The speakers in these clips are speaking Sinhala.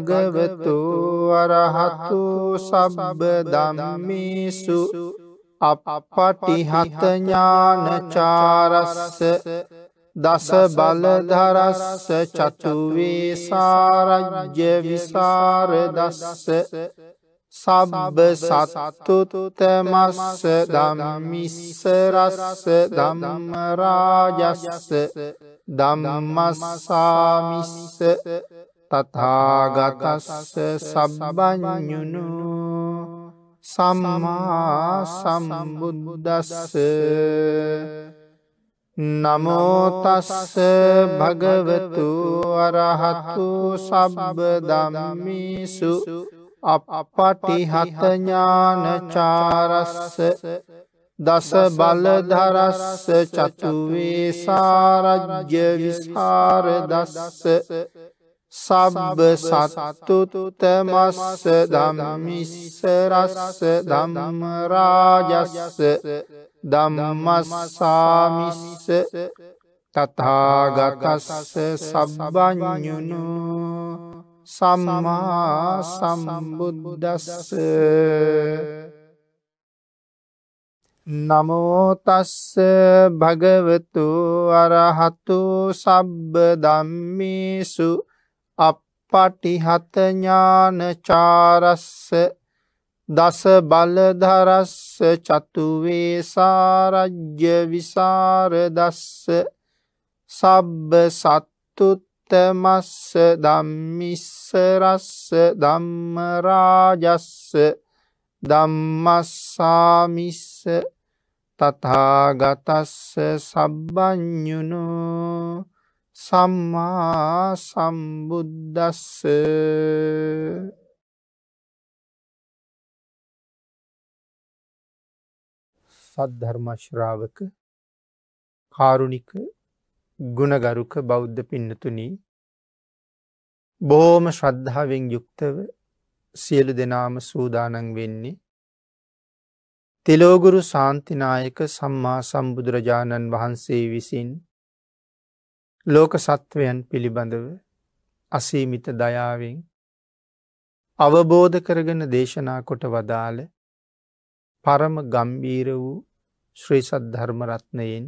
භගවතු අරහතු සබ්බ ධම්මේසු අපපටිහත ඥානචාරස්ස දස බලධරස්ස චතුවේ සාරජ්‍ය විසරදස්ස සබ්බ සත්තුතුතමස්ස දම්මිස්ස රස්ස ධම්මරාජස්ස දම්මස්සාමිස්ස තතාගතස්ස සබබඥුණු සම්මා සම්බුද්බුදස්ස නමෝතස්ස භගවතු අරහතු සබබ දම්මිසු අපපටිහතඥානචාරස්ස දස බලධරස්ස චතුවේ සාරජ්‍ය විස්හාරදස්ස සබ්බ සත්තුත මස්ස දම්මිස්ස රස්ස දම්මරාජස්ස දම්මස්සාමිස්ස තතාගතස්ස සබ්බඥුණු සම්මා සම්බුද්දස්ස නමෝතස්ස භගවතු අරහතු සබ්බ දම්මිසු අපපටිහත ඥානචාරස්ස දස බලධරස්ස චතුවේසාරජ්‍ය විසාරදස්ස සබ්බ සත්තුත්තමස්ස දම්මිස්සරස්ස දම්මරාජස්ස දම්මස්සාමිස්ස තථාගතස්ස සබ්බඥුනෝ සම්මා සම්බුද්දස්ස සද්ධර්ම ශ්‍රාවක කාරුණික ගුණගරුක බෞද්ධ පින්නතුනි බොහෝම ශ්‍රද්ධාවෙන් යුක්තව සියලු දෙනාම සූදානන් වෙන්නේ තෙලෝගුරු සාන්තිනායක සම්මා සම්බුදුරජාණන් වහන්සේ විසින් ලෝක සත්වයන් පිළිබඳව අසීමිත දයාවෙන් අවබෝධ කරගෙන දේශනා කොට වදාළ පරම ගම්බීර වූ ශ්‍රීසත් ධර්මරත්නයෙන්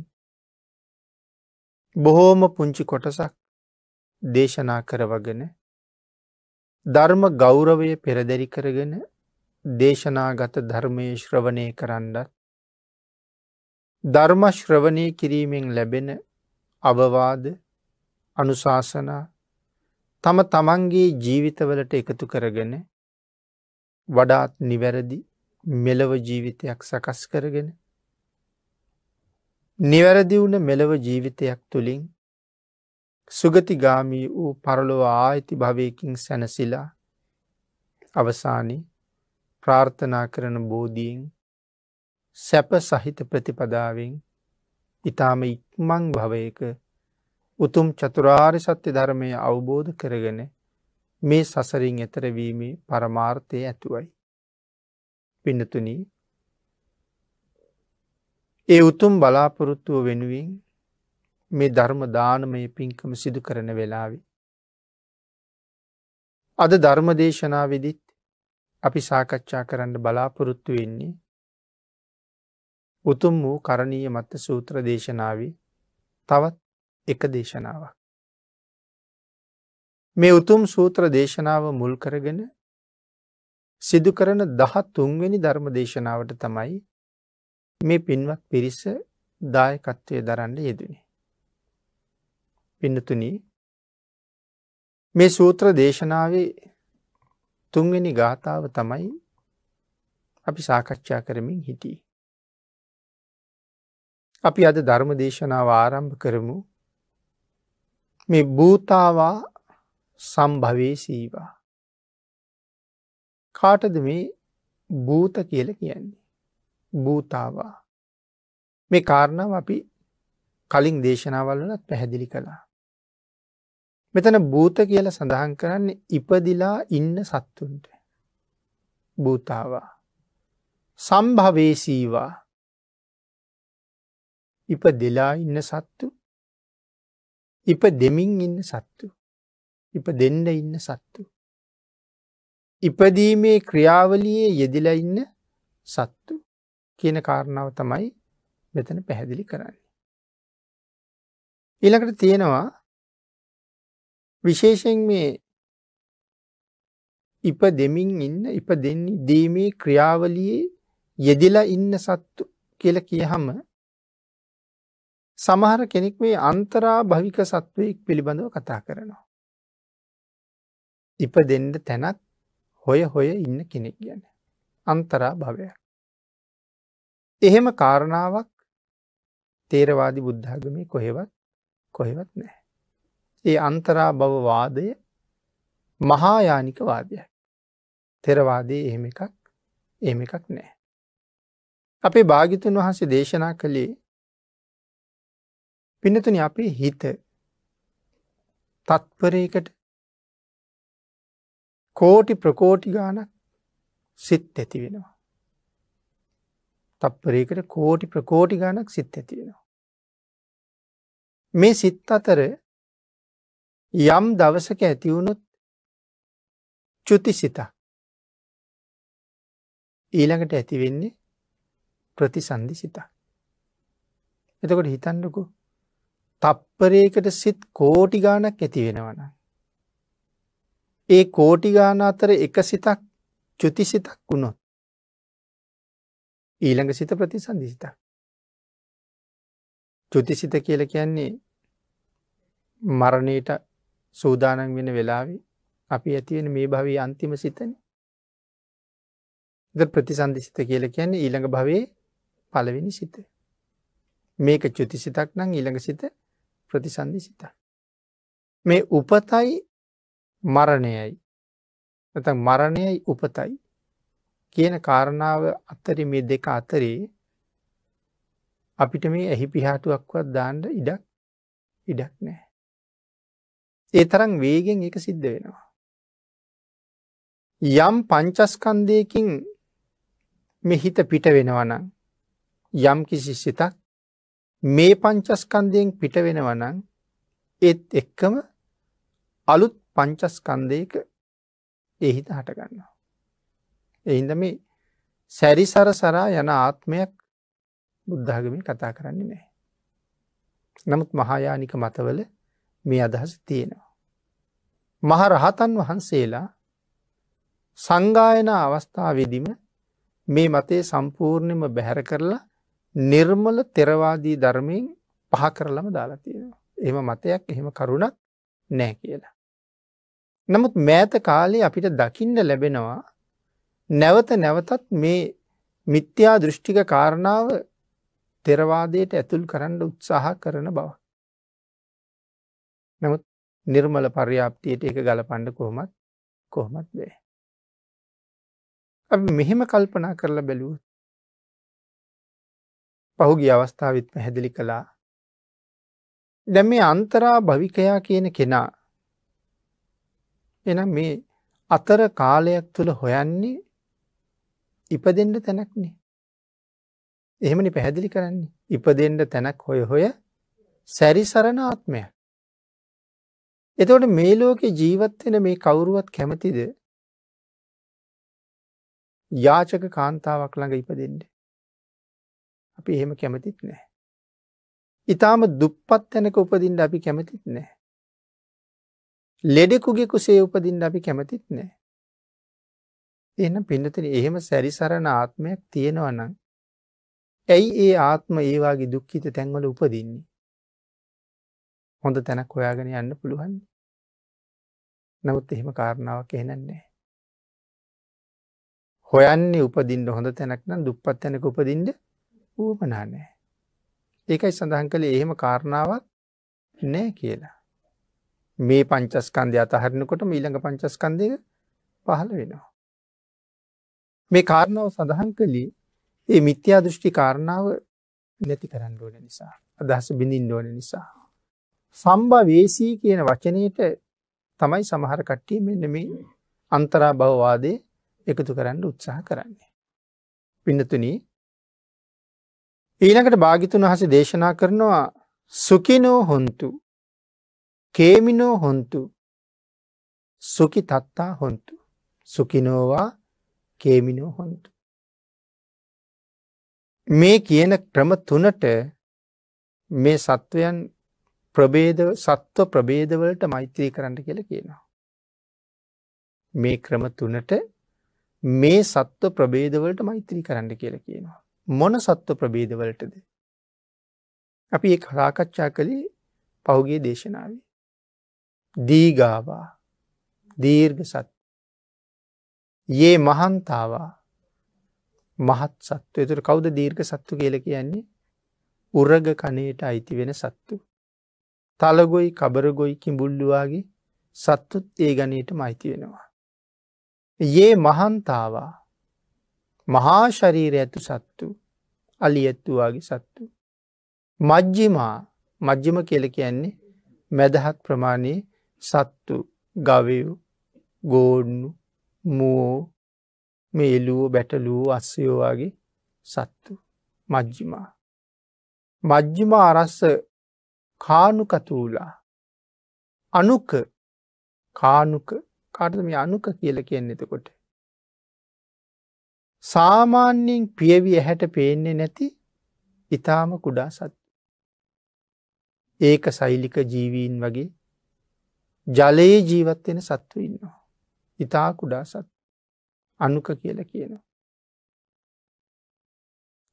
බොහෝම පුංචි කොටසක් දේශනා කරවගෙන ධර්ම ගෞරවය පෙරදැරි කරගෙන දේශනාගත ධර්මය ශ්‍රවණය කරන්නත් ධර්ම ශ්‍රවණය කිරීමෙන් ලැබෙන අවවාද අනුශාසනා තම තමන්ගේ ජීවිතවලට එකතු කරගෙන වඩාත් නිවැරදි මෙලව ජීවිතයක් සකස් කරගෙන නිවැරදි වුණ මෙලව ජීවිතයක් තුළින් සුගතිගාමී වූ පරලොව ආයිති භවයකින් සැනසිලා අවසානි ප්‍රාර්ථනා කරන බෝධීෙන් සැප සහිත ප්‍රතිපදාවෙන් ඉතාම ඉක්මං භවයක උතුම් චතුරාර් සත්‍ය ධර්මය අවබෝධ කරගෙන මේ සසරින් එතරවීමේ පරමාර්ථය ඇතුවයි. පිනතුන ඒ උතුම් බලාපොරොත්තුව වෙනුවෙන් මේ ධර්ම දානමය පින්කම සිදු කරන වෙලාවි. අද ධර්ම දේශනා විදිත් අපි සාකච්ඡා කරන්න බලාපොරොත්තු වෙන්නේ උතුම් වූ කරණීය මත්ත සූත්‍ර දේශනාවී තවත් එක දේශනාවක්. මේ උතුම් සූත්‍ර දේශනාව මුල් කරගෙන සිදු කරන දහත් තුන්වෙනි ධර්ම දේශනාවට තමයි මේ පින්වත් පිරිස දායකත්වය දරන්න යෙදනි. පින්නතුනි මේ සූත්‍ර දේශනාවේ තුන්වෙනි ගාථාව තමයි අපි සාකච්ඡා කරමින් හිටී. අපි අද ධර්ම දේශනාව ආරම්භ කරමු මේ භූතාවා සම්භවේ සීවා. කාටද මේ භූත කියල කියන්නේ. භූතාවා. මේ කාරණාව අපි කලින් දේශනාවල්ලත් පැහැදිලි කළා. මෙතන භූත කියල සඳහන් කරන්න ඉපදිලා ඉන්න සත්තුන්ට. භූතාවා. සම්භවේසීවා ඉප දෙලා ඉන්න සත්තු ඉප දෙමින් ඉන්න සත්තු. ඉප දෙන්න ඉන්න සත්තු. ඉපදීමේ ක්‍රියාවලියේ යෙදිලා ඉන්න සත්තු කියන කාරණාව තමයි මෙතන පැහැදිලි කරන්නේ. ඊළඟට තියෙනවා විශේෂයෙන් මේ ඉප දෙමින් ඉන්න ඉප දෙන්නේ දීමේ ක්‍රියාවලියේ යෙදිලා ඉන්න සත්තු කියලා කියහම සමහර කෙනෙක් මේ අන්තරා භවික සත්වයෙක් පිළිබඳව කතා කරනවා. ඉප දෙන්න තැනත් හොය හොය ඉන්න කෙනෙක් ගැන. අන්තරා භවයක්. එහෙම කාරණාවක් තේරවාදි බුද්ධාගමි කොහෙවත් කොහෙවත් නෑ. ඒ අන්තරා භවවාදය මහායානික වාදයක්. තෙරවාදේ එහෙම එකක් එහෙම එකක් නෑ. අපේ භාගිතුන් වහන්සේ දේශනා කළේ පිනතුන අපේ හිත තත්පරයකට කෝටි ප්‍රකෝටි ගානක් සිත් ඇති වෙනවා. තත්පරයකට කෝටි ප්‍රකෝටි ගානක් සිත් ඇති වෙනවා. මේ සිත් අතර යම් දවසක ඇතිවුණුත් චුති සිතක් ඊළඟට ඇතිවෙන්නේ ප්‍රතිසන්ධි සිතක්. එතකොට හිතන්නකු තප්පරයකට සිත් කෝටි ගාණක් ඇති වෙනවනම් ඒ කෝටි ගාන අතර එක සිතක් චුති සිතක් වුණොත් ඊළඟ සිත ප්‍රතිසන්දි සිතක් චුති සිත කියලා කියන්නේ මරණයට සූදානම් වෙන වෙලාවේ අපි ඇතිවෙන මේ භවී අන්තිම සිතන ද ප්‍රතිසන්දි සිත කියලා කියන්නේ ඊළඟ භවේ පළවෙනි සිත මේක චුති සිතක් නම් ඊළඟ සිත ප්‍රතිසන්ධි සිත. මේ උපතයි මරණයයි ඇත මරණයයි උපතයි කියන කාරණාව අත්තර මේ දෙක අතරේ අපිට මේ ඇහි පිහාටුවක්වත් දාන්ඩ ඉඩක් ඉඩක් නෑ. ඒ තරම් වේගෙන් එක සිද්ධ වෙනවා. යම් පංචස්කන්දයකින් මෙහිත පිට වෙනවනම් යම් කිසි සිතක් මේ පංචස්කන්ධයෙන් පිට වෙනවා නම් ඒත් එක්කම අලුත් පංචස්කන්ධයක ඒ හිත හට ගන්නවා. එහින්ද මේ සැරිසර සරා යන ආත්මයක් බුද්ධාගමින් කතා කරන්නේ නැහැ. නමුත් මහායානික මතවල මේ අදහස තියෙනවා. මහරහතන් වහන්සේලා සංගායන අවස්ථාවේදීම මේ මතේ සම්පූර්ණයම බැහැර කරලා නිර්මල තෙරවාදී ධර්මයෙන් පහ කරලම දාලා තියෙනවා. එම මතයක් එහෙම කරුණක් නෑ කියලා. නමුත් මෑත කාලේ අපිට දකිින්ඩ ලැබෙනවා නැවත නැවතත් මේ මිත්‍යා දෘෂ්ටික කාරණාව තෙරවාදයට ඇතුල් කරන්න උත්සාහ කරන බව. නමුත් නිර්මල පරි්‍යාප්තියට එක ගලපණ්ඩ කොහොමත් කොහොමත් බෑ. මෙහෙම කල්පනා කරලා බැලූත් පහුගිය අවස්ථාවත් පැහැදිලි කළා. දැ මේ අන්තරා භවිකයා කියන කෙනා එන මේ අතර කාලයක් තුළ හොයන්නේ ඉපදෙන්ට තැනක්නේ. එහෙමනි පැහැදිලි කරන්නේ ඉපදෙන්ට තැනක් හොය හොය සැරිසරණ ආත්මය. එතවට මේ ලෝකෙ ජීවත්වෙන මේ කවුරුවත් කැමතිද යාචක කාන්තාවක් ළඟ ඉපදෙන්ට. අපි එහෙම කැමතිත් නෑ. ඉතාම දුප්පත් තැනක උපදින්ට අපි කැමතිත් නෑ. ලෙඩෙකුගේ කුසේ උපදින්ට අපි කැමතිත් නෑ. එන්න පිඩතන එහෙම සැරිසරණ ආත්මයක් තියෙනවනම්. ඇයි ඒ ආත්ම ඒවාගේ දුක්කිත තැන්වල උපදින්නේ. හොඳ තැනක් හොයාගෙන යන්න පුළුවන්. නමුත් එහෙම කාරණාවක් එහෙනන්නේ. හොයන්නේ උපදින්ට හොඳ තැනක් නම් දුප්පත් තැනක උපදින්ට ඌපනා නෑ. ඒකයි සඳහන් කළේ එහෙම කාරණාවක් නෑ කියලා. මේ පංචස්කන්ධය අතහරනකොට මීළඟ පංචස්කන්දය පහළ වෙනවා. මේ කාරණාව සඳහන් කළේ ඒ මිත්‍යා දෘෂ්ටි කාරණාව නැති කරන්න ඕන නිසා අදහස බිඳින් ඕන නිසා. සම්භවේසී කියන වචනයට තමයි සමහර කට්ටිය මෙන්න මේ අන්තරා බවවාදය එකතු කරන්න උත්සාහ කරන්නේ. පින්නතුනී ඊළඟට භාගිතුන් වහස දේශනා කරනවා සුකිනෝ හොන්තු කේමිනෝ හොන්තු සුකි තත්තා හොන්තු සුකිනෝවා කේමිනෝ හොන්තු මේ කියන ක්‍රම තුනට මේ සත්වයන් ප්‍රබේද සත්ව ප්‍රබේදවලට මෛත්‍රී කරන්න කියල කියනවා. මේ ක්‍රම තුනට මේ සත්ව ප්‍රබේදවලට මෛත්‍රී කරන්න කියල කියනවා. මොන සත්ව ප්‍රබේදවලටද. අපි ඒ රාකච්ඡා කළේ පහුගේ දේශනාව. දීගාවා දීර්ග සත්. ඒ මහන්තාවා මහත් සත්ව තුර කෞද දීර්ග සත්තු කියල කියන්නේ උරග කනයට අයිති වෙන සත්තු. තලගොයි කබරගොයි කිඹුල්ලුවාගේ සත්තුත් ඒ ගනයට මයිති වෙනවා. ඒ මහන්තාවා මහා ශරීර ඇතු සත්තු අලි ඇත්තුවාගේ සත්තු. මජ්ජිමා මජ්ජිම කියල කියන්නේ මැදහත් ප්‍රමාණයේ සත්තු ගවයු ගෝඩ්නු මෝ මේලුවෝ බැටලූ අස්සයෝවාගේ සත්තු මජ්ජිමා. මජ්ජිමා අරස්ස කානුකතුූලා අනුක කානුක කාර්තම අනුක කියල කියන්නේ එතකොට සාමාන්‍යයෙන් පියවිය හැට පේන්නේ නැති ඉතාම කුඩා සත්තු. ඒක සෛලික ජීවීන් වගේ ජලයේ ජීවත්වෙන සත්තු ඉන්නවා. ඉතා කුඩා සත් අනුක කියල කියනවා.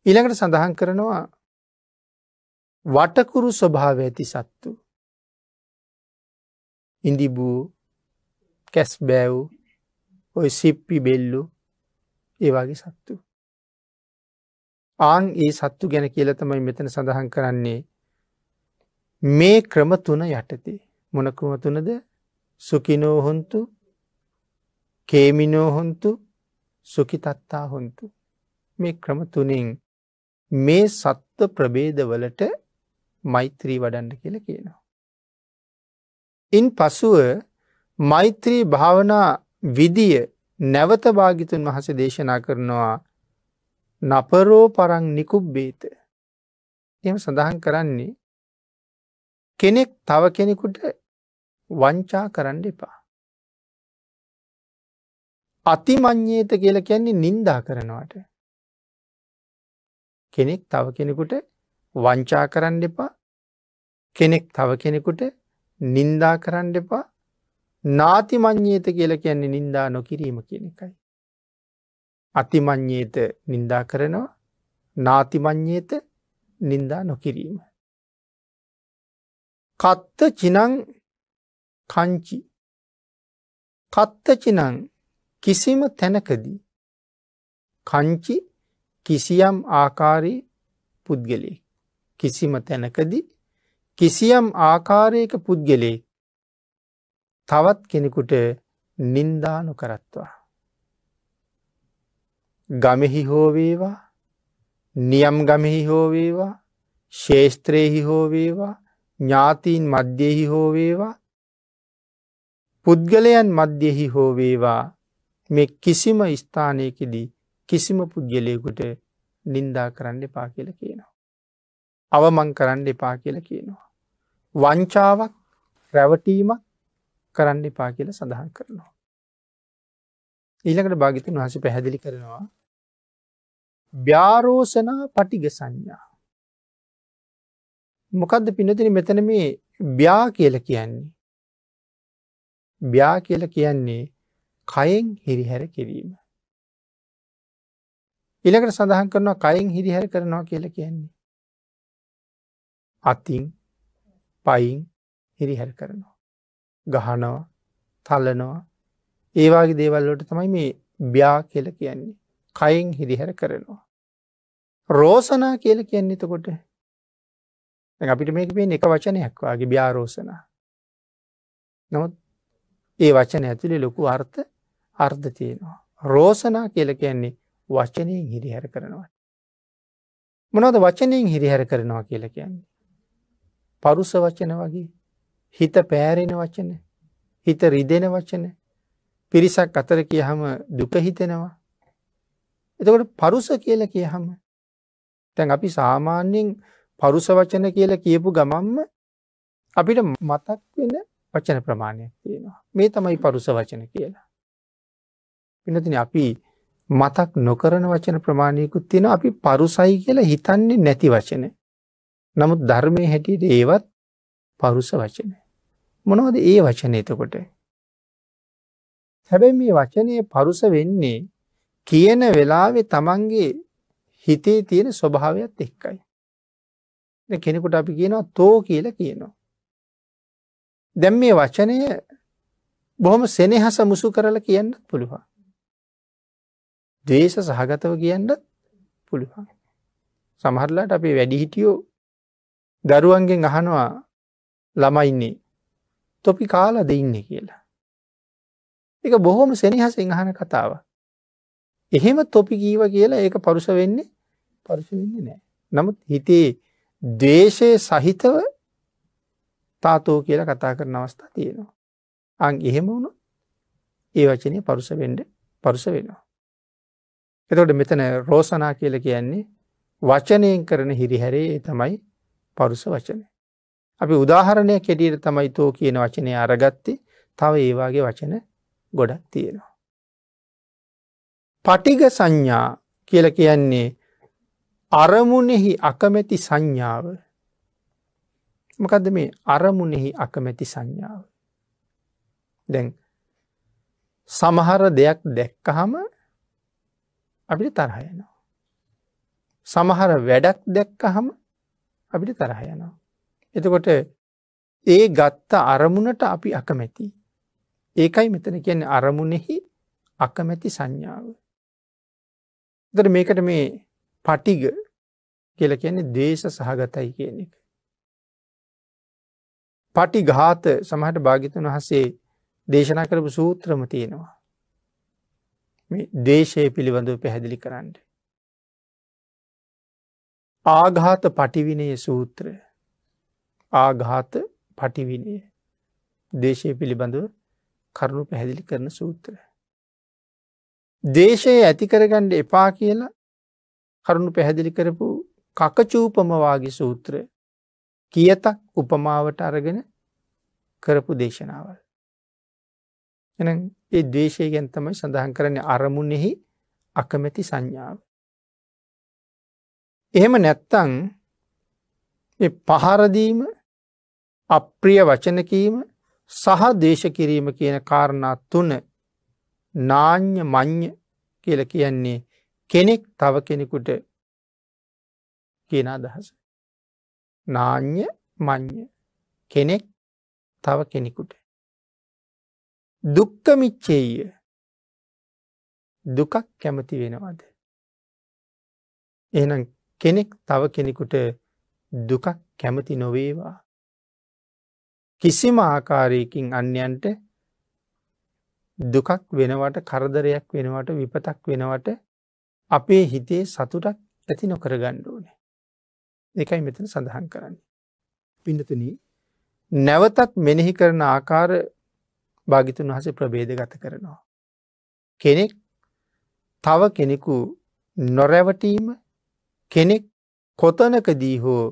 ඉළඟට සඳහන් කරනවා වටකුරු ස්වභාව ඇති සත්තු ඉඳිබූ කැස් බෑව් ඔය සිප්පි බෙල්ලු ඒවාගේ සත්තු. ආං ඒ සත්තු ගැන කියල තමයි මෙතන සඳහන් කරන්නේ මේ ක්‍රම තුන යටති මොන ක්‍රම තුනද සුකිනෝහොන්තු කේමිනෝහොන්තු සුකිතත්තා හොන්තු මේ ක්‍රම තුනින් මේ සත්ව ප්‍රබේදවලට මෛත්‍රී වඩන්න කියල කියනවා. ඉන් පසුව මෛත්‍රී භාවනා විදිය නැවත භාගිතුන් වහස දේශනා කරනවා නපරෝ පරං නිකුබ්බේත. එම සඳහන් කරන්නේ කෙනෙක් තව කෙනෙකුට වංචා කරන්න එපා. අතිමං්්‍යේත කියල කියන්නේ නින්දා කරනවට. කෙනෙක් තව කෙනෙකුට වංචා කරන්න එපා කෙනෙක් තව කෙනෙකුට නින්දා කරන්න එපා නාතිමං්්‍යේත කියල කියන්නේ නින්දා නොකිරීම කියන එකයි. අතිමං්්‍යේත නින්දා කරනවා නාතිමං්්‍යේත නින්දා නොකිරීම. කත්ත චිනං කංචි කත්තචිනං කිසිම තැනකදී කංචි කිසියම් ආකාරයේ පුද්ගලේ කිසිම තැනකදී කිසියම් ආකාරයක පුද්ගලේ තවත් කෙනෙකුට නින්දානු කරත්වා. ගමෙහි හෝවේවා නියම් ගමෙහි හෝවේවා ශේෂත්‍රයෙහි හෝවේවා ඥාතීන් මධ්‍යෙහි හෝවේවා පුද්ගලයන් මධ්‍යෙහි හෝවේවා මේ කිසිම ස්ථානයකිදී කිසිම පුද්ගලයකුට නින්දා කරන්න එපා කියල කියනවා. අවමං කරන්න එපා කියල කියනවා. වංචාවක් රැවටීමක් කරන්න එපා කියල සඳහන් කරනවා. ඊළඟට භාගිතන් වහස පැහැදිලි කරනවා ්‍යාරෝසනා පටිග සංඥා. මොකක්ද පිනතින මෙතන මේ බ්‍යා කියල කියන්නේ. බ්‍යා කියල කියන්නේ කයෙන් හිරිහැර කිරීම. ඉළකට සඳහන් කරනවා කයින් හිරිහැර කරනවා කියල කියන්නේ. අතින් පයින් හිරිහැර කරනවා. ගහනවා තල්ලනවා ඒවාගේ දේවල්ලට තමයි මේ බ්‍යා කියල කියන්නේ කයින් හිරිහැර කරනවා. රෝසනා කියල කියන්නේ එතකොට අපිට මේක පේ එක වචනයක් වගේ බ්‍යාරෝසනා. නොත් ඒ වචන ඇතුළි ලොකු අර්ථ අර්ධ තියෙනවා. රෝසනා කියල කියන්නේ වචනයෙන් හිරිහැර කරනවා. මොනොද වචනයෙන් හිරිහැර කරනවා කියල කියන්නේ. පරුස වචන වගේ හිත පෑරෙන වචන හිත රිදෙන වචන පිරිසක් අතර කියහම දුක හිතෙනවා. එතකොට පරුස කියලා කියහම තැන් අපි සාමාන්‍යයෙන් පරුස වචන කියලා කියපු ගමම්ම අපිට මතක් වෙන වචන ප්‍රමාණයක් තියෙනවා. මේ තමයි පරුස වචන කියලා. පිනතින අපි මතක් නොකරන වචන ප්‍රමාණයකුත් තියෙන අපි පරුසයි කියලා හිතන්නේ නැති වචන. නමුත් ධර්මය හැටියට ඒවත් පරුස වචන. මොනවද ඒ වචන එතකොට. හැබැයි මේ වචනය පරුස වෙන්නේ කියන වෙලාවෙ තමන්ගේ හිතේ තියෙන ස්වභාවයක් එක්කයි. කෙනෙකුට අපි කියනවා තෝ කියල කියනවා. දැම් මේ වචනය බොහොම සෙනෙහස මුසු කරලා කියන්නත් පුළුවන්. දේශ සහගතව කියන්නත් පුළුවන්. සමහරලාට අපේ වැඩිහිටියෝ දරුවන්ගෙන් අහනවා ළමයින්නේ තොපි කාලා දෙඉන්න කියලා. එක බොහොම සෙනහසෙන් අහන කතාව. එහෙම තොපි කීව කියලා ඒක පරුස වෙන්නේ පරුස වෙන්නේ නෑ. නමුත් හිතේ දේශය සහිතව තාතෝ කියලා කතා කරන අවස්ථා තියෙනවා. අන් එහෙම වුණු ඒ වචනය පරුස වෙන්ඩ පරුස වෙනවා. එතකොට මෙතන රෝසනා කියල කියන්නේ වචනයෙන් කරන හිරිහැරේ තමයි පරුස වචනය. අපි උදාහරණයක් කෙටියට තමයි තෝ කියන වචනය අරගත්තේ තව ඒවාගේ වචන ගොඩක් තියෙනවා. පටිග සංඥා කියල කියන්නේ අරමුණෙහි අකමැති සංඥාව මකද මේ අරමුණෙහි අකමැති සංඥාව දැන් සමහර දෙයක් දැක්කහම අපිට තරහයනවා. සමහර වැඩක් දැක්කහම අපිට තරහයනවා. එතකොට ඒ ගත්ත අරමුණට අපි අකමැති. ඒකයි මෙතන කියන්නේ අරමුණෙහි අකමැති සංඥාව. දර මේකට මේ පටිග කියල කියන්නේ දේශ සහගතයි කියන එක. පටි ගාත සමහට භාගිතන් වහසේ දේශනා කරපු සූත්‍රම තියෙනවා. දේශය පිළිබඳව පැහැදිලි කරන්න. ආඝාත පටිවිනය සූත්‍රය ආඝාත පටිවිනය දේශය පිළිබඳව කරුණු පැහැදිලි කරන සූත්‍රය. දේශයේ ඇතිකරගණ්ඩ එපා කියලා කරුණු පැහැදිලි කරපු කකචූපමවාගේ සූත්‍රය කියතක් උපමාවට අරගෙන කරපු දේශනාවල්. එන ඒ දේශය ගැන් තමයි සඳහන් කරන අරමුණෙහි අකමැති සංඥාව. එහෙම නැත්තං පහරදීම අප්‍රිය වචනකීම සහ දේශකිරීම කියන කාරණා තුන නාං්‍ය මං්්‍ය කියල කියන්නේ කෙනෙක් තව කෙනෙකුට කියන අදහස. නාං්‍ය මං්්‍ය කෙනෙක් තව කෙනෙකුට. දුක්කමිච්චේය දුකක් කැමති වෙනවාද. එනම් කෙනෙක් තව කෙනෙකුට දුකක් කැමති නොවේවා කිසිම ආකාරයකින් අන්‍යන්ට දුකක් වෙනවට කරදරයක් වෙනවට විපතක් වෙනවට අපේ හිතේ සතුටක් ඇති නොකර ගණ්ඩුවනේ. එකයි මෙතන සඳහන් කරන්නේ. පිඩතුන නැවතත් මෙනෙහි කරන ආකාර භාගිතුන් වහස ප්‍රබේද ගත කරනවා. කෙනෙක් තව කෙනෙකු නොරැවටීම කෙනෙක් කොතනකදී හෝ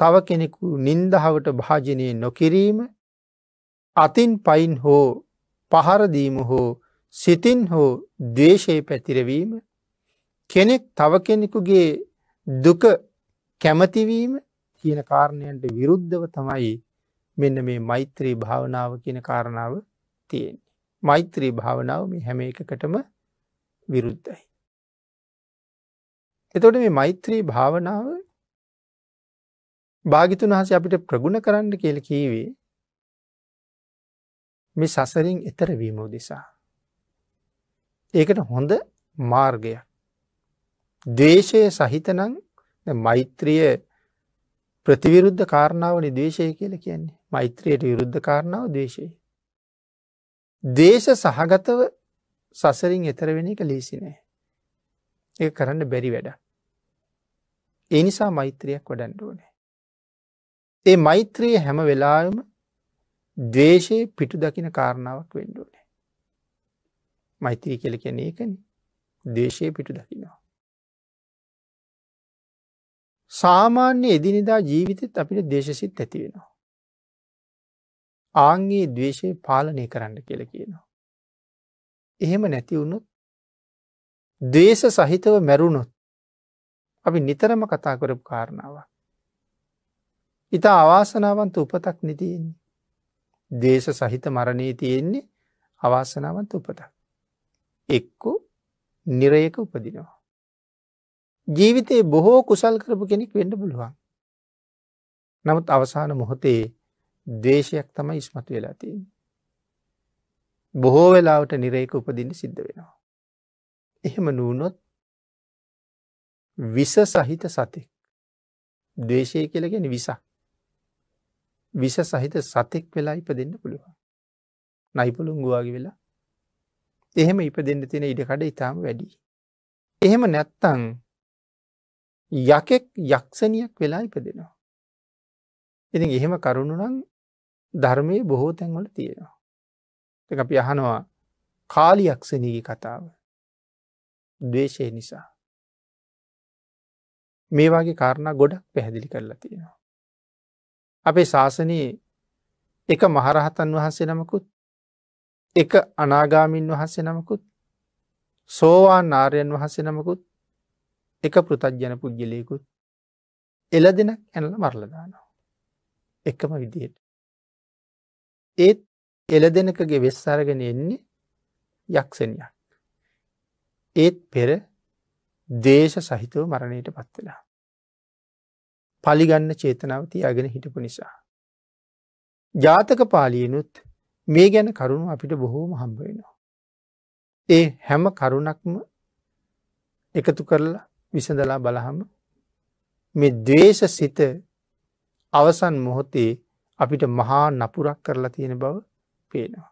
තව කෙනෙකු නින්දහවට භාජනය නොකිරීම අතින් පයින් හෝ පහරදීම හෝ සිතින් හෝ දේශය පැතිරවීම කෙනෙක් තව කෙනෙකුගේ දුක කැමතිවීම කියන කාරණයන්ට විරුද්ධව තමයි මෙන්න මේ මෛත්‍රී භාවනාව කියන කාරණාව තියෙන්නේ. මෛත්‍රී භාවනාව මේ හැම එකකටම විරුද්ධයි. එතොට මේ මෛත්‍රී භාවනාව භාගිතුන් වහන්සේ අපිට ප්‍රගුණ කරන්න කියලා කීවේ මේ සසරින් එතර වීම උදෙසා. ඒකට හොඳ මාර්ගය. ද්වේෂය සහිතනම් මෛත්‍රිය ප්‍රතිවිරුද්ධ කාරණාවනි දේශය කියල කියන්නේ මෛත්‍රයට විරුද්ධ කාරණාව දේශය. දේශ සහගතව සසරින් එතරවෙන එක ලේසිනෑ. ඒ කරන්න බැරි වැඩ. ඒ නිසා මෛත්‍රයක් වඩන්ඩුවනේ. ඒ මෛත්‍රයේ හැම වෙලාම දවේශයේ පිටු දකින කාරණාවක් වෙන්ඩුවනේ. මෛත්‍රී කෙල කැන ඒකන දේශය පිටු දකිනවා. සාමාන්‍ය එදිනිදා ජීවිතත් අපිට දේශසිත් ඇති වෙනවා. ආංගේ දවේශය පාලනය කරන්න කියල කියනවා. එහෙම නැති වුණොත් දේශ සහිතව මැරුණොත් අපි නිතරම කතා කරපු කාරණාවක්. ඉතා අවාසනාවන්ත උපතක් නිතියන්නේ. දේශ සහිත මරණී තියෙන්නේ අවාසනාවන්ත උපතක්. එක්කු නිරයක උපදිනවා. ජීවිතයේ බොහෝ කුසල් කරපු කෙනෙක් වෙන්න පුළුවන්. නමුත් අවසාන මොහොතේ දේශයක් තමයි ඉස්මතු වෙලා තියෙන්. බොහෝ වෙලාවට නිරේක උපදින්න සිද්ධ වෙනවා. එහෙම නූනොත් විස සහිත සතෙක් දේශය කියලගෙන විසක් විස සහිත සතෙක් වෙලා ඉප දෙන්න පුළුවන්. නයිපොළුන්ගුවාගේ වෙලා එහෙම ඉප දෙන්න තියෙන ඉඩකඩ ඉතාම වැඩි. එහෙම නැත්තං යකෙක් යක්ෂණයක් වෙලා ඉප දෙනවා. ඉති එහෙම කරුණුනම් ධර්මයේ බොහෝ තැන්වල තියෙනවා. එක අපි අහනවා කාලි යක්ෂණීගේ කතාව දේශය නිසා. මේ වගේ කාරණ ගොඩක් පැහැදිලි කරලා තියෙනවා. අපේ ශාසනයේ එක මහරහතන් වහන්සේ නමකුත් එක අනාගාමින් වහන්සේ නමකුත් සෝවා නාරයන් වහන්සේ නමකුත් එක පෘතජ්ජන පුද්ගලයකුත් එල දෙනක් ඇනල මරලදානවා. එකම විදියට. ඒත් එල දෙනකගේ වෙස් අරගෙන එන්නේ යක්ෂණයක්. ඒත් පෙර දේශ සහිතව මරණයට පත්වෙලා. පලිගන්න චේතනාව තියාගෙන හිටපු නිසා. ජාතක පාලියනුත් මේ ගැන කරුණු අපිට බොහෝම හම්බ වෙනවා. ඒ හැම කරුණක්ම එකතු කරලා විසඳලා බලහම මේ දවේශ සිත අවසන් මොහොතේ අපිට මහා නපුරක් කරලා තියෙන බව පේනවා.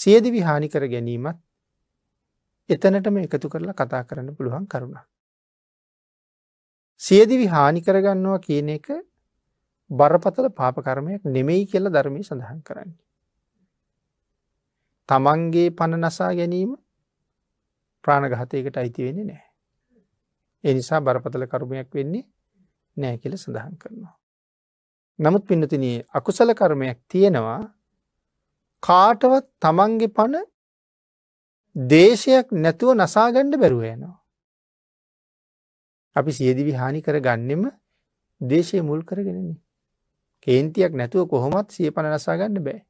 සියදිවි හානිකර ගැනීමත් එතනටම එකතු කරලා කතා කරන්න පුළුවන් කරුණක්. සියදිවි හානි කරගන්නවා කියන එක බරපතල පාප කර්මයක් නෙමෙයි කියලා ධර්මයේ සඳහන් කරන්නේ. තමන්ගේ පණ නසා ගැනීම ප්‍රාණඝාතයකට අයිති වෙන්නේ නැහැ. ඒ නිසා බරපතල කර්මයක් වෙන්නේ නැහැ කියලා සඳහන් කරනවා. නමුත් පින්නතිනී අකුසල කර්මයක් තියෙනවා කාටවත් තමන්ගේ පණ දේශයක් නැතුව නසාගන්න බැරුව යනවා. අපි සියදිවි හානි කරගන්නෙම දේශය මුල් කරගෙනන්නේ. කේන්තියක් නැතුව කොහොමත් සිය පණ නසාගන්න බෑ.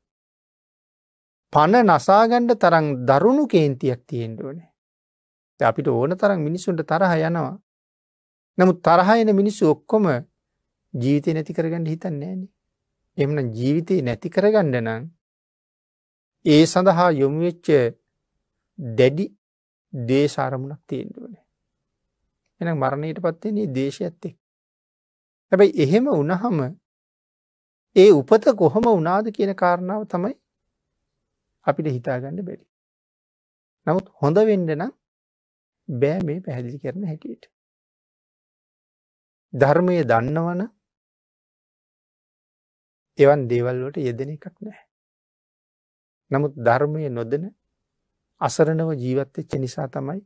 පණ නසාගණ්ඩ තරං දරුණු කේන්තියක් තියෙන්ඩුවනේ. අපිට ඕන තරම් මිනිස්සුන්ට තරහ යනවා. නමුත් තරහයන මිනිස්සු ඔක්කොම ජීවිතය නැති කරගන්න හිතන්නේන. එමන ජීවිතය නැති කරගණ්ඩ නම් ඒ සඳහා යොමුවෙච්ච දැඩි දේශාරමුණක් තියෙන්ඩුවනේ. එහෙනම් මරණයටපත් වෙන්නේ දේශයත් එක්ක. හැබැයි එහෙම වුණහම ඒ උපත කොහොම වුණාද කියන කාරණාව තමයි අපිට හිතාගන්න බැරි. නමුත් හොඳ වෙන්න නම් බෑ මේ පැහැදිලි කරන හැටියට. ධර්මය දන්නවන එවන් දේවල් වලට යෙදෙන එකක් නැහැ. නමුත් ධර්මය නොදෙන අසරණව ජීවත් වෙච්ච නිසා තමයි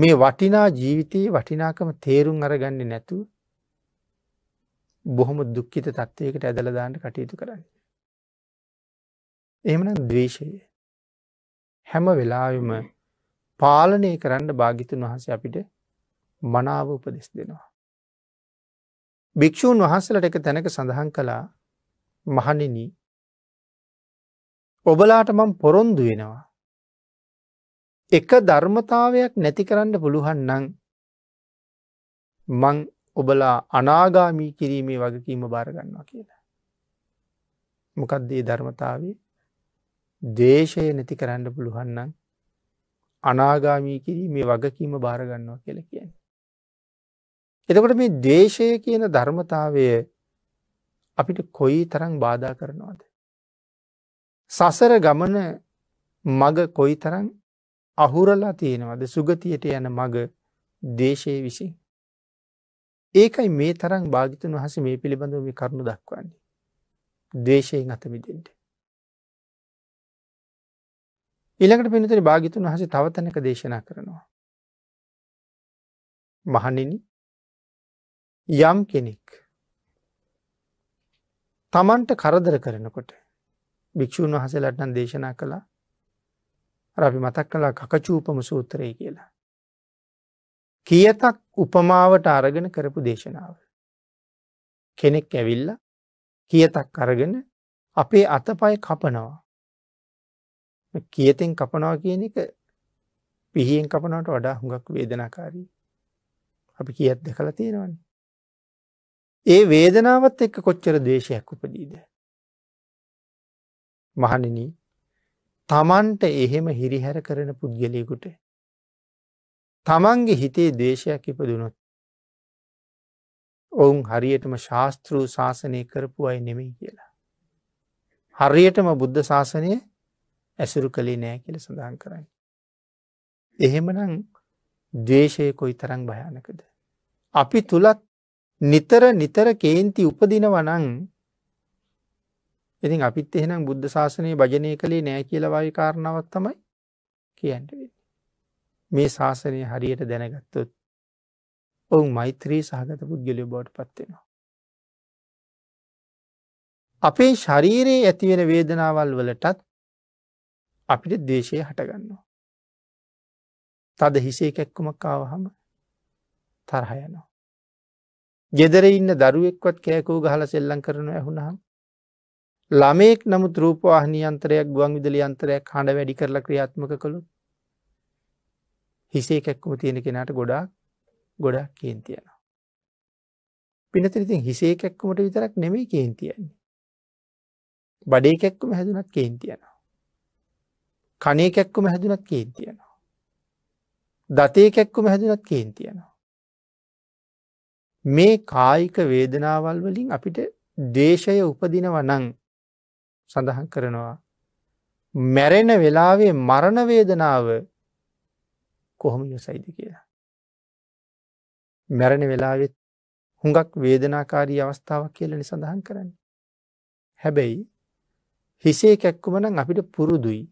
මේ වටිනා ජීවිතයේ වටිනාකම තේරුම් අරගන්නේ නැතු බොහොම දුක්කිත තත්ත්වයකට ඇදලදාන්න කටයුතු කරන්න. එහමන දවේශය හැම වෙලාවිම පාලනය කරන්න භාගිතුන් වහස අපිට මනාව උපදෙස් දෙනවා. භික්‍ෂූන් වහන්සලට එක තැනක සඳහන් කළා මහනිනී ඔබලාට මං පොරොන්දු වෙනවා එක ධර්මතාවයක් නැති කරන්න පුළුවන් නං මං ඔබලා අනාගාමී කිරීමේ වගකීම බාරගන්නවා කියලා. මොකක්දේ ධර්මතාවේ දේශය නැති කරන්න පුළුවන්නම් අනාගාමී කිරීමේ වගකීම බාරගන්නවා කියල කියන. එතකොට මේ දේශය කියන ධර්මතාවය අපිට කොයි තරං බාධා කරනවාද. සසර ගමන මග කොයි තරං අහුරලා තියෙනවද සුගතියට යන මග දේශය විසින්. ඒකයි මේ තරම් භාගිතන් වහස මේ පිළිබඳව මේ කරුණු දක්වන්නේ. දේශයෙන් අතමිදෙන්ට. ඉළඟට පිනතර භාගිතුන් වහස තවතනක දේශනා කරනවා. මහනිනි යම් කෙනෙක් තමන්ට කරදර කරනකොට භික්‍ෂූන් වහසලටන් දේශනා කළා අපි මතක් කලා කකචූපම සූත්‍රය කියලා. කියතක් උපමාවට අරගෙන කරපු දේශනාව. කෙනෙක් ඇවිල්ල කියතක් අරගෙන අපේ අතපය කපනවා. කියතෙන් කපනවා කියන එක පිහියෙන් කපනවට වඩා හුඟක් වේදනාකාරී. අපි කියත් දෙකලා තියෙනවන්නේ. ඒ වේදනාවත් එක්ක කොච්චර දේශයක් උපදීද. මහනිනී තමන්ට එහෙම හිරිහැර කරන පුද්ගලයකුට තමන්ගේ හිතේ දේශයක් ඉපදුනොත් ඔවුන් හරියටම ශාස්තෘූ ශාසනය කරපු අයි නෙමෙයි කියලා. හරියටම බුද්ධ ශාසනය ඇසුරු කළේ නෑ කියල සඳහන් කරයි. එහෙමනම් දේශය කොයි තරං භයානකද. අපි තුළත් නිතර නිතර කේන්ති උපදින වනං ඉතින් අපිත් එහෙනම් බුද්ධ ශාසනය භජනය කළේ නෑ කියලවයි කාරණාවක් තමයි කියන්ට වෙන්න. මේ ශාසනය හරියට දැනගත්තොත් ඔවුන් මෛත්‍රී සහගත පුද්ගලි බෝඩ් පත්වෙනවා. අපේ ශරීරයේ ඇතිවෙන වේදනාවල් වලටත් අපිට දේශය හටගන්නවා. තද හිසේ කැක්කුමක් ආවහම තරහයනවා. ගෙදර ඉන්න දරුවෙක්වත් කෑකෝ ගහල සෙල්ලං කරන ඇහුුණහම් ළමයෙක් නමුත් රූපවාහනියන්තරයක් ගුවන් විදලි අන්තරයක් හඬ වැඩි කරලා ක්‍රියාත්මක කළු හිසේ කැක්කුම තියෙන කෙනට ගොඩා ගොඩා කියෙන් තියෙනවා. පිනතරිතින් හිසේ කැක්කුමට විතරක් නෙමේ කියෙන් තියෙන්නේ. බඩේ කැක්කුම හැදුනත් කියෙන් තියෙනවා. කනේ කැක්කුම හැදුනත් කියෙන් තියෙනවා. දතේ කැක්කුම හැදුනත් කියෙන් තියෙනවා. මේ කායික වේදනාවල් වලින් අපිට දේශය උපදිනව නං සඳහන් කරනවා. මැරෙන වෙලාවේ මරණවේදනාව කොහොම යොසයිද කියලා. මැරණ වෙලාවෙත් හුඟක් වේදනාකාරී අවස්ථාවක් කියලනි සඳහන් කරන්න. හැබැයි හිසේ කැක්කුමන අපිට පුරුදුයි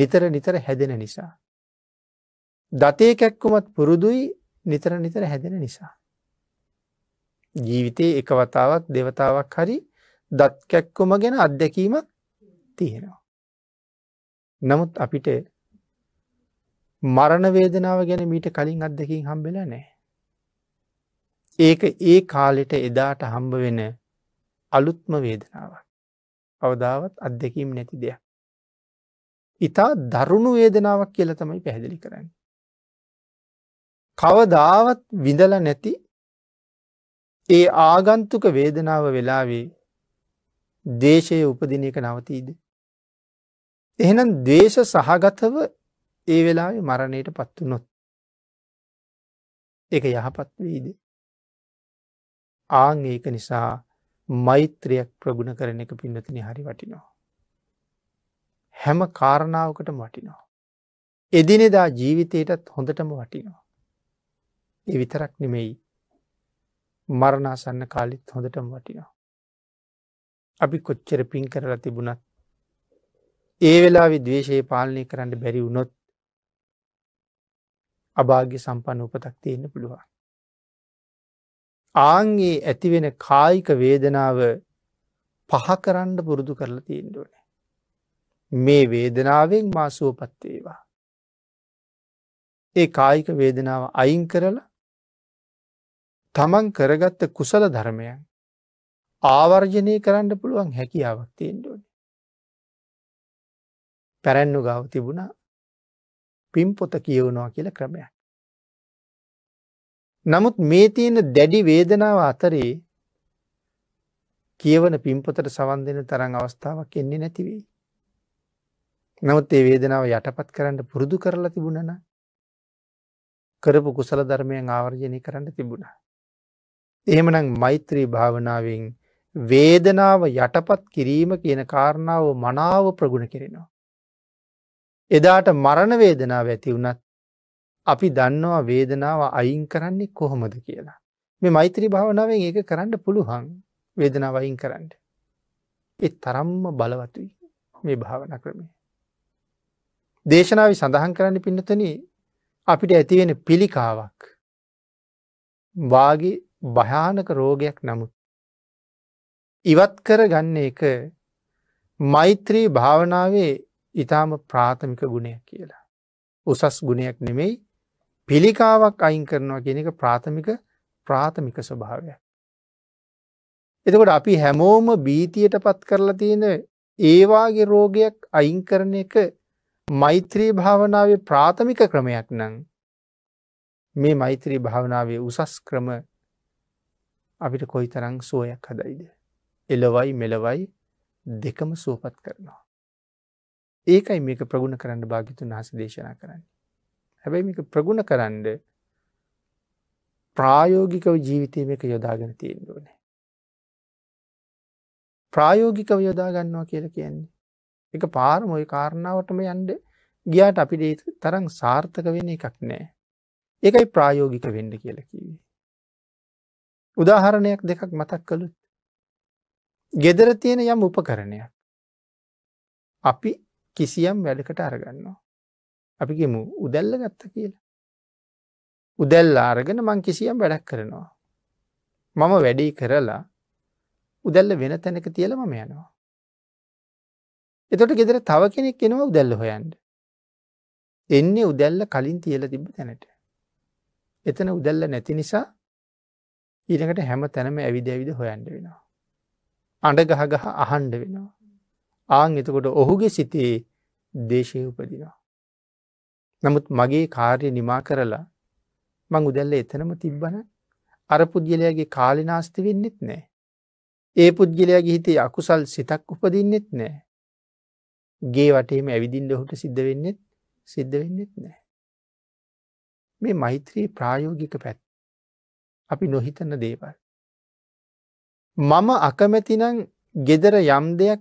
නිතර නිතර හැදෙන නිසා. දතේ කැක්කුමත් පුරුදුයි නිතර නිතර හැදෙන නිසා. ජීවිතයේ එකවතාවත් දෙවතාවක් හරි දත් කැක්කුම ගැන අත්දැකීමක් තියෙනවා. නමුත් අපිට මරණ වේදනාව ගැන මීට කලින් අත්දැකින් හම්බෙලා නෑ. ඒක ඒ කාලෙට එදාට හම්බ වෙන අලුත්ම වේදනාවක්. අවදාවත් අත්දැකීම් නැති දෙයක්. ඉතා දරුණු වේදනාවක් කියල තමයි පැහැදිලි කරන්න. කවදාවත් විඳල නැති ඒ ආගන්තුක වේදනාව වෙලාවේ දේශය උපදින එක නවතීද. එහෙනම් දේශ සහගතව ඒ වෙලා මරණයට පත්තු නොත්. එක යහපත් වීද. ආං ඒක නිසා මෛත්‍රයක් ප්‍රගුණ කරන එක පින්නතින හරි වටිනෝ. හැම කාරණාවකට වටිනෝ. එදිනෙදා ජීවිතයටත් හොඳටම වටිනවා. එවිතරක් නෙමෙයි මරණාසන්න කාලිත් හොඳටම වටිනවා. අපි කොච්චර පින් කරලා තිබුණත් ඒ වෙලා විදවේශයේ පාලනය කරන්න බැරි වුණොත් අභාග්‍ය සම්පන්න උපතක් තියෙන පුළුවන්. ආන්ගේ ඇතිවෙන කායික වේදනාව පහ කරන්න පුරුදු කරලා තියෙන්ඩුවන. මේ වේදනාවෙන් මා සුවපත්වේවා. ඒ කායික වේදනාව අයින් කරලා තමන් කරගත්ත කුසල ධර්මයන් ආවර්ජනය කරන්න පුළුවන් හැකියාවක් තියෙන්ඩුවන. පැරැන්නු ගාව තිබුණා පිම් පොත කියවුණවා කියල ක්‍රමයක්. නමුත් මේ තියෙන දැඩි වේදනාව අතරේ කියවන පිම්පොතට සවන් දෙන තරං අවස්ථාවක් එන්නේ නැතිවෙයි. නමුත් ඒ වේදනාව යටපත් කරන්න පුරුදු කරලා තිබුණන කරපු කුසල ධර්මය ආවර්ජනය කරන්න තිබුණා. එහෙමනම් මෛත්‍රී භාවනාවෙන් වේදනාව යටපත් කිරීම කියන කාරණාව මනාව ප්‍රගුණ කරෙනවා. එදාට මරණ වේදනාව ඇති වුණත් අපි දන්නවා වේදනාව අයින් කරන්නේ කොහොමද කියලා. මේ මෛත්‍රී භාවනාවෙන් ඒක කරන්න පුළුවන් වේදනාව අයින් කරන්න. ඒ තරම්ම බලවතුයි මේ භාවන ක්‍රමය. දේශනාව සඳහන් කරන්න පින්නතන අපිට ඇතිවෙන පිළිකාවක් වාගේ භයානක රෝගයක් නමුත් ඉවත් කරගන්න එක මෛත්‍රී භාවනාවේ ඉතාම ප්‍රාථමික ගුණයක් කියලා. උසස් ගුණයක් නෙමෙයි පිළිකාවක් අයින් කරනවා කියන එක ප්‍රාථමික ප්‍රාථමික ස්වභාවයක්. එතකොට අපි හැමෝම බීතියට පත් කරලා තියෙන ඒවාගේ රෝගයක් අයින් කරන එක මෛත්‍රී භාවනාවේ ප්‍රාථමික ක්‍රමයක් නම් මේ මෛත්‍රී භාවනාවේ උසස් ක්‍රම අපිට කොයි තරං සුවයක් හදයිද. එලවයි මෙලවයි දෙකම සුවපත් කරනවා. ඒකයි මේක ප්‍රගුණ කරන්න භාගිතුන් හස දේශනා කරන්න. හැබැයි මේක ප්‍රගුණ කරන්න ප්‍රායෝගිකව ජීවිතය මේක යොදාගෙන තියෙන්ඩුවනේ. ප්‍රායෝගිකව යොදාගන්නවා කියල කියන්නේ. එක පාරම ඔය කාරණාවටම යන්ඩ ගියාට අපිට තරං සාර්ථක වෙන එකක් නෑ. ඒකයි ප්‍රායෝගික වෙන්ඩ කියලකිවේ. උදාහරණයක් දෙකක් මතක් කළුත් ගෙදර තියෙන යම් උපකරණයක්. අපි කිසියම් වැඩකට අරගන්නවා. අපිගේම උදැල්ල ගත්ත කියලා. උදැල්ල අරගෙන මං කිසියම් වැඩක් කරනවා. මම වැඩි කරලා උදැල්ල වෙන තැනක තියල මම යනවා. එතොට ගෙදර තව කෙනෙක් එෙනවා උදැල්ල හොයන්ට. එන්නේ උදැල්ල කලින් තියල තිබ්බ තැනට. එතන උදැල්ල නැති නිසා ඊළඟට හැම තැනම ඇවිද ඇවිද හොයන්ඩ වෙනවා. අඩගහගහ අහන්ඩ වෙනවා. ආං එතකොට ඔහුගේ සිතේ දේශය උපදිනවා. නමුත් මගේ කාර්ය නිමා කරලා මං උදැල්ල එතනම තිබ්බන අර පුද්ගලයාගේ කාලිනාස්ති වෙන්නෙත් නෑ. ඒ පුද්ගලයාගේ හිතේ අකුසල් සිතක් උපදින්නෙත් නෑ. ගේ වටේම ඇවිදින්ඩ ඔහුට සිද්ධ වෙන්නෙත් සිද්ධ වෙන්නෙත් නෑ. මේ මෛත්‍රී ප්‍රායෝගික පැත් අපි නොහිතන දේවල්. මම අකමැතිනං ගෙදර යම් දෙයක්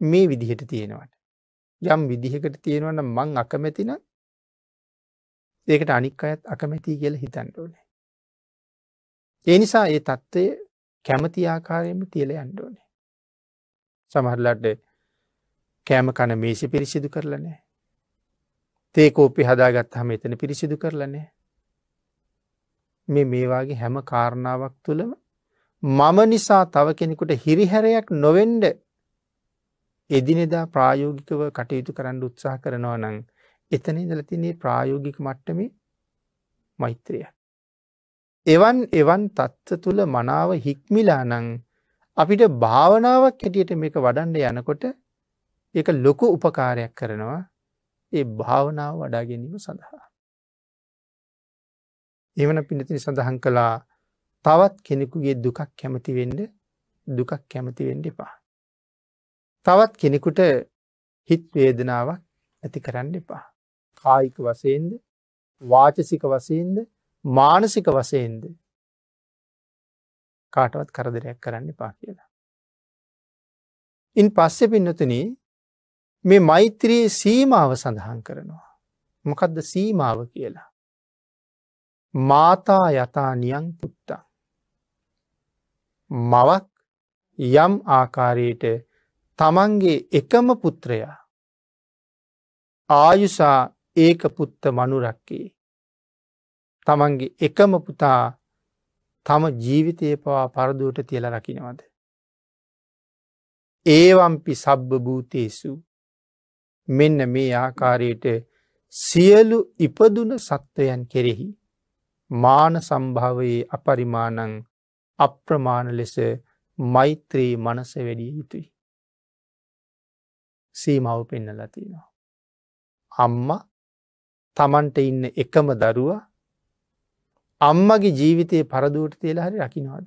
මේ විදිහට තියෙනවට. යම් විදිහකට තියෙනවන්න මං අකමැතින ඒකට අනික් අයත් අකමැති කියල හිතන්ඩෝනේ. ඒ නිසා ඒ තත්ත්වය කැමති ආකාරයම තියල යන්ඩෝනේ. සමහරලට කෑම කන මේසි පිරිසිදු කරලනෑ. තේකෝපි හදාගත් හම එතන පිරිසිදු කරලනෑ. මේ මේවාගේ හැම කාරණාවක් තුළම මම නිසා තව කෙනෙකුට හිරිහැරයක් නොවෙන්ඩ එදිනෙදා ප්‍රායෝගිකව කටයුතු කරන්න උත්සාහ කරනවා නං එතන ඉදලතිනේ ප්‍රායෝගික මට්ටමේ මෛත්‍රිය. එවන් එවන් තත්ත්ව තුළ මනාව හික්මිලා නං අපිට භාවනාවක් හැටියට මේක වඩන්ඩ යනකොට එක ලොකු උපකාරයක් කරනවා ඒ භාවනාව වඩා ගැනීම සඳහා. එමන පිනතිනි සඳහන් කලා තවත් කෙනෙකුගේ දුකක් කැමතිවෙන්ඩ දුකක් කැමතිවෙන්ඩ එපා. තවත් කෙනෙකුට හිත්වේදනාවක් ඇති කරන්න එපා. කායික වසයෙන්ද වාචසික වසයෙන්ද මානසික වසයෙන්ද කාටවත් කරදරයක් කරන්න එපා කියලා. ඉන් පස්සෙ පින්නතුන මේ මෛත්‍රයේ සීමාව සඳහන් කරනවා. මොකදද සීමාව කියලා. මාතා යතා නියං පුත්තා මවක් යම් ආකාරයට තමන්ගේ එකම පුත්‍රයා ආයුසා ඒක පුත්ත මනුරක්කේ තමන්ගේ එකම පුතා තම ජීවිතය පවා පරදුවට තියල රකිනවද. ඒවම්පි සබ්භ භූතේසු මෙන්න මේ ආකාරයට සියලු ඉපදුන සත්වයන් කෙරෙහි මාන සම්භාවයේ අපරිමානං අප්‍රමාණ ලෙස මෛත්‍රී මනස වැඩිය යුතුයි. සීමව පෙන්නලා තියෙනවා. අම්ම තමන්ට ඉන්න එකම දරුවා අම්මගේ ජීවිතයේ පරදුවට තියලා හරි රකිනවාද.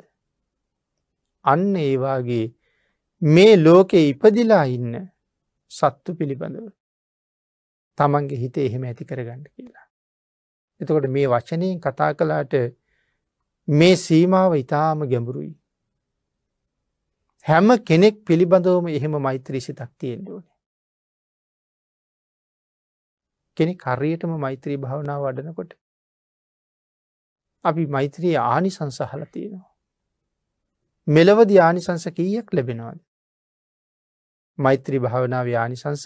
අන්න ඒවාගේ මේ ලෝකෙ ඉපදිලා ඉන්න සත්තු පිළිබඳව තමන්ගේ හිත එහෙම ඇති කරගන්න කියලා. එතකොට මේ වචනයෙන් කතා කලාට මේ සීමාව ඉතාම ගැඹුරුයි. හැම කෙනෙක් පිළිබඳවම එහෙම මෛත්‍රී සිතක් තියෙන්ඩුවන. කෙනෙ කරයටම මෛත්‍රී භාවනා වඩනකොට. අපි මෛත්‍රී ආනි සංසහල තියෙනවා. මෙලවද ආනිසංස කීයක් ලැබෙනවාද. මෛත්‍රී භාවනාව ආනිසංස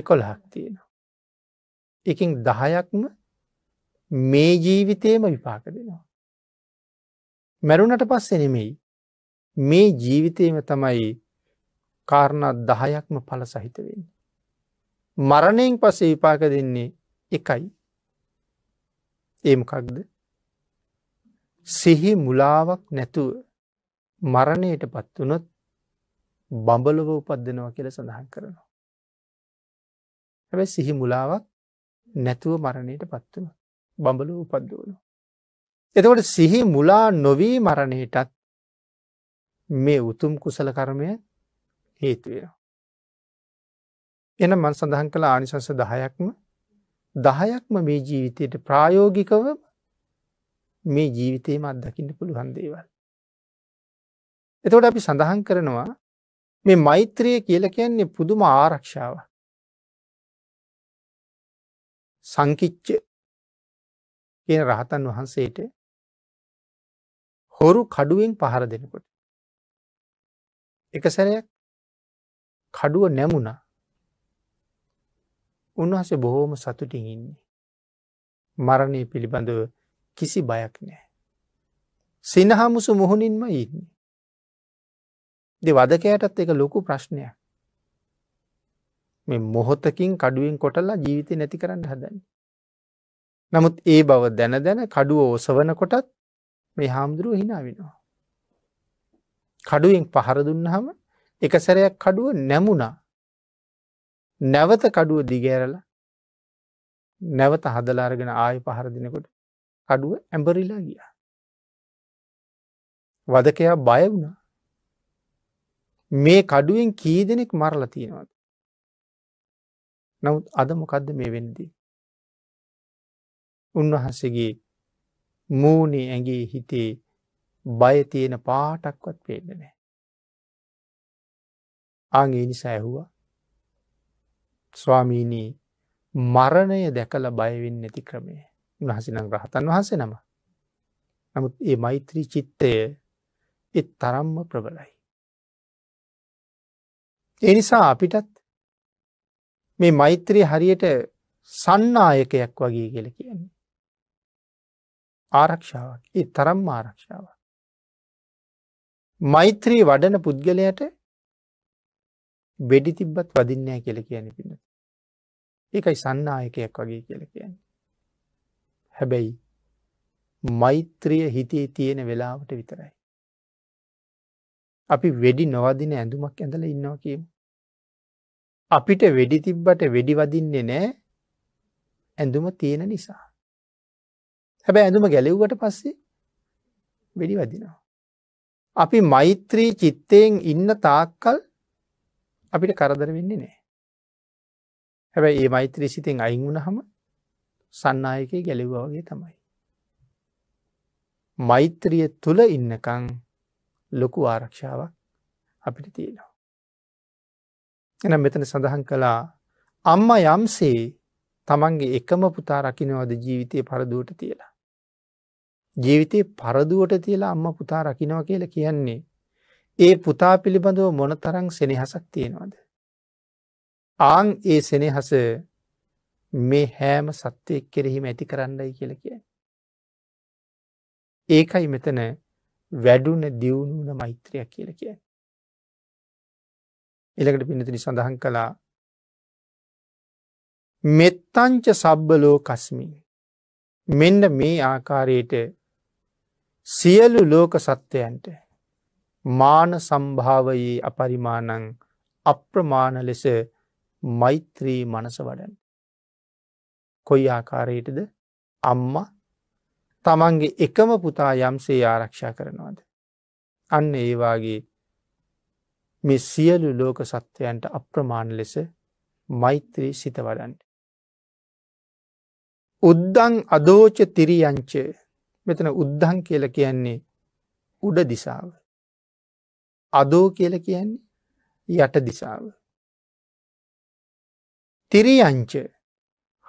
එකොළහක් තියෙනවා. එකින් දහයක්ම මේ ජීවිතයම විපාක දෙනවා. මැරුණට පස්සේ නෙමෙයි. මේ ජීවිතයම තමයි කාරණත් දහයක්ම පල සහිත වෙන්න. මරණයෙන් පසේ විපාක දෙන්නේ එකයි. ඒමකක්ද. සිහි මුලාවක් නැතුව මරණයට පත්වනොත් බඹලොව උපද්දනවා කියල සඳහන් කරනවා. හැබැ සිහි මුලාවක් නැතුව මරණයට පත්වන බඹලොව උපද්දවනවා. එතකොට සිහි මුලා නොවී මරණයටත් මේ උතුම් කුසල කර්මය හේතුවය. එන මන් සඳහන් කළ ආනිසංස දහයක්ම දහයක්ම මේ ජීවිතයට ප්‍රායෝගිකව මේ ජීවිතයේම අත්දකින්න පුළුවන් දේවල්. එතකොට අපි සඳහන් කරනවා මේ මෛත්‍රය කියල කියන්නේ පුදුම ආරක්ෂාව. සංකිච්ච කියන රහතන් වහන්සේට හොරු කඩුවෙන් පහර දෙනකොට. එක සැරයක් කඩුව නැමුණ උන්වහස බොහෝම සතුටින් ඉන්නේ. මරණය පිළිබඳව කිසි බයක් නෑ. සිනහාමුසු මුහුණින්ම ඉන්නේ. දෙ වදකයටත් එක ලොකු ප්‍රශ්නයක්. මේ මොහොතකින් කඩුවෙන් කොටල්ලා ජීවිතය නැති කරන්න හදන්න. නමුත් ඒ බව දැන දැන කඩුව ඕසවනකොටත් මේ හාමුදුරුව හිනාවෙනවා. කඩුවෙන් පහර දුන්න හම එක සැරයක් කඩුව නැමුණා නැවත කඩුව දිගෑරල නැවත හදලාරගෙන ආය පහරදිනකොට කඩුව ඇඹරිලා ගිය. වදකයා බය වුණා මේ කඩුවෙන් කී දෙනෙක් මරලා තියෙනවද. නමුත් අද මොකක්ද මේ වෙන්දී. උන්වහන්සේගේ මූුණේ ඇගේ හිතේ බය තියෙන පාටක්වත් පේන්න නෑ. අගේ නිසා ඇහුවා ස්වාමීනී මරණය දැකල බයවෙන්න ඇති ක්‍රමය උන්හසිනම් රහතන් වහන්ස නම. නමුත් ඒ මෛත්‍රී චිත්තය එත් තරම්ම ප්‍රබලයි. එනිසා අපිටත් මේ මෛත්‍රය හරියට සන්නායකයක් වගේ කියල කියන්නේ. ආරක්ෂාවක්. ඒ තරම්ම ආරක්ෂාවක්. මෛත්‍රී වඩන පුද්ගලයට වෙඩි තිබ්බත් වදින්නේ කියලා කියන්නේ පින්න. ඒකයි සන්නායකයක් වගේ කියලා කියන්නේ. හැබැයි මෛත්‍රිය හිතේ තියෙන වෙලාවට විතරයි. අපි වෙඩි නොවදින ඇඳුමක් ඇඳල ඉන්නවා කියමු. අපිට වෙඩි තිබ්බට වෙඩි වදින්නේ නෑ ඇඳුම තියෙන නිසා. හැබැ ඇඳුම ගැලෙව්වට පස්සේ වෙඩි වදිනවා. අපි මෛත්‍රී චිත්තයෙන් ඉන්න තාක්කල් අපිට කරදර වෙන්නේ නෑ. හැබැයි ඒ මෛත්‍රී සිතෙන් අයින් වුණ හම සන්නායකය ගැලෙව්වාගේ තමයි. මෛත්‍රිය තුළ ඉන්නකං ලොකු ආරක්ෂාවක් අපිට තියෙනවා. එනම් මෙතන සඳහන් කළා අම්ම යම්සේ තමන්ගේ එකම පුතා රකිනවද ජීවිතය පරදුවට තියලා. ජීවිතේ පරදුවට තියලා අම්ම පුතා රකිනවා කියලා කියන්නේ. ඒ පුතා පිළිබඳව මොනතරං සෙනෙහසක් තියෙනවාද. ආං ඒ සෙනෙහස මේ හෑම සත්‍යයක් කෙරෙහිම ඇති කරන්නයි කියල කිය. ඒකයි මෙතන වැඩුන දියුණුන මෛත්‍රයක් කියල කිය. එළකට පිනතිනි සඳහන් කළා මෙත්තංච සබ්බලෝ කස්මී මෙන්න මේ ආකාරයට සියලු ලෝක සත්‍යයන්ට මාන සම්භාවයේ අපරිමානං අප්‍රමාණ ලෙස මෛත්‍රී මනස වඩන්. කොයි ආකාරයටද අම්ම තමන්ගේ එකම පුතා යම්සේ ආරක්ෂා කරනවාද. අන්න ඒවාගේ මේ සියලු ලෝක සත්‍යයන්ට අප්‍රමාණ ලෙස මෛත්‍රී සිත වඩන්ට. උද්දං අදෝච තිරියංචේ මෙතන උද්ධං කියල කියන්නේ උඩ දිසාව. අදෝ කියල කියන්නේ යට දිසාව. තිරියංච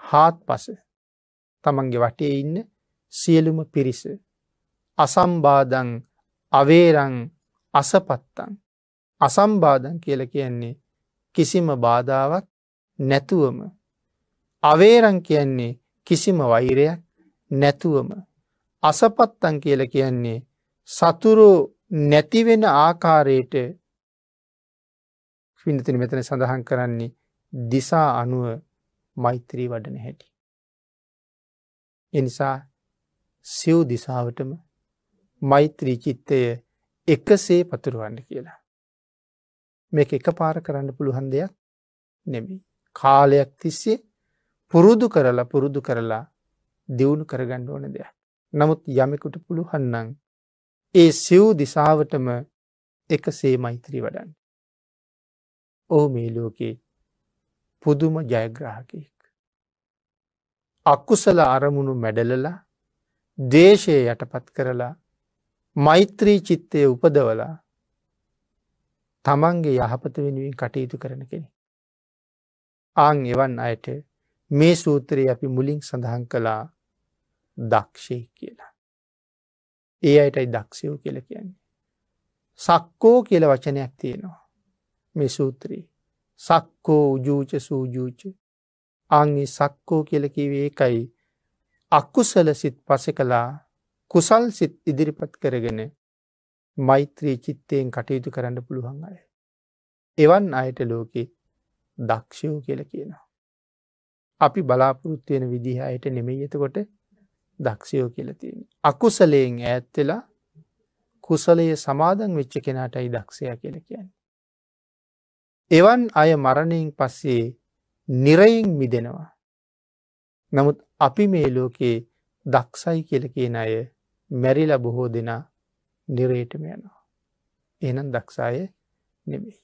හාත් පස තමන්ගේ වටේ ඉන්න සියලුම පිරිස අසම්බාධන් අවේරං අසපත්තන් අසම්බාධන් කියල කියන්නේ කිසිම බාධාවක් නැතුවම අවේරං කියන්නේ කිසිම වෛරයක් නැතුවම අසපත්තන් කියල කියන්නේ සතුරු නැතිවෙන ආකාරයට පිනතින මෙතන සඳහන් කරන්නේ දිසා අනුව මෛත්‍රී වඩන හැටි. එනිසා සිව් දිසාවටම මෛත්‍රී චිත්තය එකසේ පතුරුවන්න කියලා. මේක එක පාර කරන්න පුළුවන් දෙයක් නෙමි. කාලයක් තිස්සේ පුරුදු කරලා පුරුදු කරලා දියුණු කරගන්න ඕන දෙයක්. නමුත් යමෙකුට පුළුහන්නන් ඒ සිව් දිසාවටම එකසේ මෛත්‍රී වඩන්න. ඔහු මේ ලෝකේ පුදුම ජයග්‍රහකයෙක්. අක්කුසල අරමුණු මැඩලලා දේශය යටපත් කරලා මෛත්‍රී චිත්තය උපදවලා තමන්ගේ යහපත වෙනුවෙන් කටයුතු කරන කෙනෙ. ආං එවන් අයට මේ සූත්‍රයේ අපි මුලින් සඳහන් කලා දක්ෂය කියලා. ඒ අයටයි දක්ෂයෝ කියල කියන්නේ. සක්කෝ කියල වචනයක් තියෙනවා. මේ සූත්‍රී. සක්කෝ උජූච සූජූච. අංගේ සක්කෝ කියලකිවේ එකයි අක්කුසල සිත් පස කලා කුසල් සිත් ඉදිරිපත් කරගෙන මෛත්‍රී චිත්තයෙන් කටයුතු කරන්න පුළුවන් අය. එවන් අයට ලෝකෙ දක්ෂයෝ කියල කියනවා. අපි බලාපොරොත්තු වෙන විදිහ අයට නෙමෙයි එතකොට දක්ෂයෝ කියලතියෙන. අකුසලයෙන් ඇත්වෙලා කුසලයේ සමාදන් වෙච්ච කෙනටයි දක්ෂය කියල කියන්න. එවන් අය මරණයෙන් පස්සේ නිරයෙන් මිදෙනවා. නමුත් අපි මේ ලෝකයේ දක්ෂයි කියල කියන අය මැරිල බොහෝ දෙනා නිරේටම යනවා. එනම් දක්ෂාය නෙමෙයි.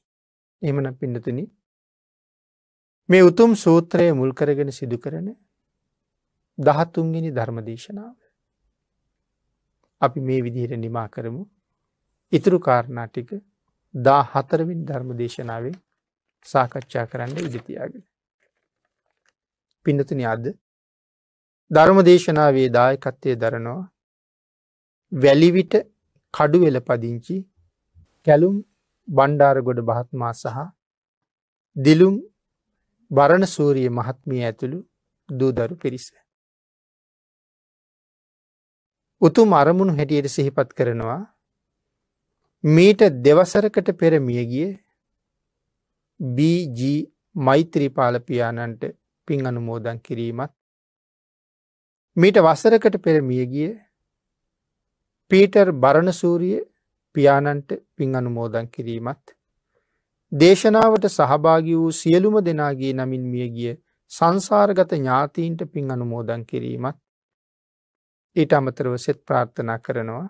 එමන පිඩතුනි මේ උතුම් සූත්‍රය මුල්කරගෙන සිදු කරන දහත්තුන්ගනි ධර්මදේශනාව. අපි මේ විදිහට නිමා කරමු ඉතුරු කාරණා ටික දා හතරවින් ධර්ම දේශනාවේ සාකච්ඡා කරන්න ඉදිතියාගෙන. පින්නතුන අද ධර්ම දේශනාවේ දායකත්වය දරනවා වැලිවිට කඩුවෙල පදිංචි කැලුම් බණ්ඩාරගොඩ බහත්මා සහ දිලුම් බරණ සූරිය මහත්මිය ඇතුළු දූදරු පිරිස. උතුම් අරමුණු හැටියට සිහිපත් කරනවා මීට දෙවසරකට පෙර මියගිය BG මෛත්‍රීපාල පියාණන්ට පින් අනුමෝදන් කිරීමත් මීට වසරකට පෙර මියගිය පීටර් බරණසූරිය පියාණන්ට පින් අනුමෝදන් කිරීමත් දේශනාවට සහභාගි වූ සියලුම දෙනාගේ නමින් මියගිය සංසාරගත ඥාතීන්ට පින් අනුමෝදන් කිරීමත් ඊට අමතරව සෙත් ප්‍රාර්ථනා කරනවා.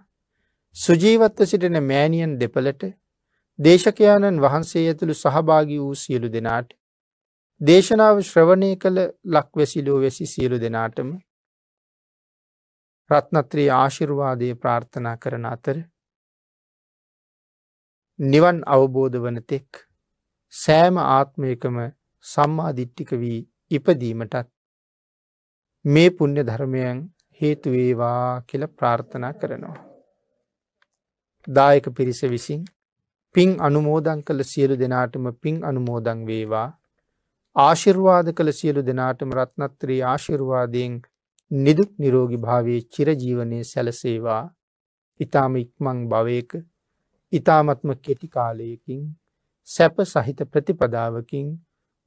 සුජීවත්ව සිටින මෑණියන් දෙපළට දේශකයාණන් වහන්සේ ඇතුළු සහභාගී වූ සියලු දෙනාට දේශනාව ශ්‍රවණය කළ ලක්වැසිලෝ වෙසි සියලු දෙනාටම රත්නත්‍රී ආශිර්වාදය ප්‍රාර්ථනා කරන අතර නිවන් අවබෝධ වන තෙක් සෑම ආත්මයකම සම්මාධිට්ටික වී ඉපදීමටත් මේ පුුණ්‍ය ධර්මයන් හේතුවේවා කියල ප්‍රාර්ථනා කරනවා. දායක පිරිස විසින් පින් අනුමෝදං කළ සියලු දෙනාටම පින් අනුමෝදං වේවා ආශිර්වාද කළ සියලු දෙනාටම රත්නත්‍රී ආශිර්වාදයෙන් නිදුක් නිරෝගි භාවේ චිරජීවනය සැලසේවා ඉතාම ඉක්මං භවයක ඉතාමත්ම කෙටි කාලයකින් සැප සහිත ප්‍රතිපදාවකින්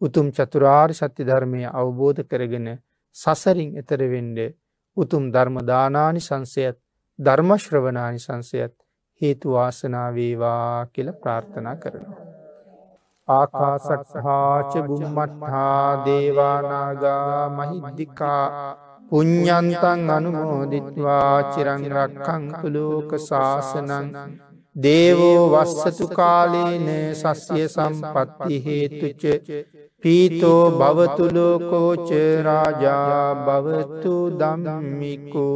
උතුම් චතුරාර් සත්‍ය ධර්මය අවබෝධ කරගෙන සසරින් එතරවෙන්ඩ උතුම් ධර්මදානානි සංසයත් ධර්මශ්‍රවනානි සංසයත් හේතුවාසනාවේවා කියල ප්‍රාර්ථනා කරනවා. ආකාසක්හාච බුම්මට්හා දේවානාගා මහිද්දිිකා පුඤ්ඥන්තන් අනුමෝදිත්වා චිරංරක්කංකු ලෝක ශාසනන් දේවෝ වස්සතු කාලීන සස්්‍යය සම්පත්ති හේතුච පීතෝ භවතුලෝකෝචරාජා භවතු දම්මිකෝ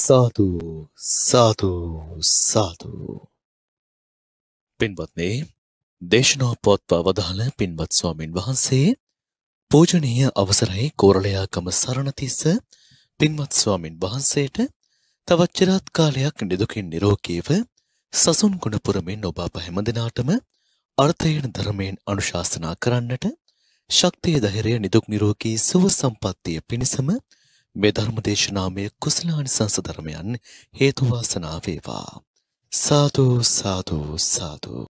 සාතු සාතු සාතු පින්වත්නේ දේශනා පොත්ව අවධාන පින්වත් ස්වාමින් වහන්සේ පූජනීය අවසරයි කෝරළයාකම සරණතිස්ස පින්වත් ස්වාමින් වහන්සේට තවත් චිරාත් කාලයක් නිදුකින් නිරෝගීව සසුන් ගුණ පුරමින් ඔබ අප හැමදිනාටම අර්ථයෙන් ධර්මයෙන් අනුශාසනා කරන්නට ශක්තිය ධෛර්යය නිදුක් නිරෝගී සුව සම්පන්නිය පිණසම මේ ධර්මදේශනාමය කුසලානිසංස ධර්මයන් හේතු වාසනා වේවා සාදු සාදු සාදු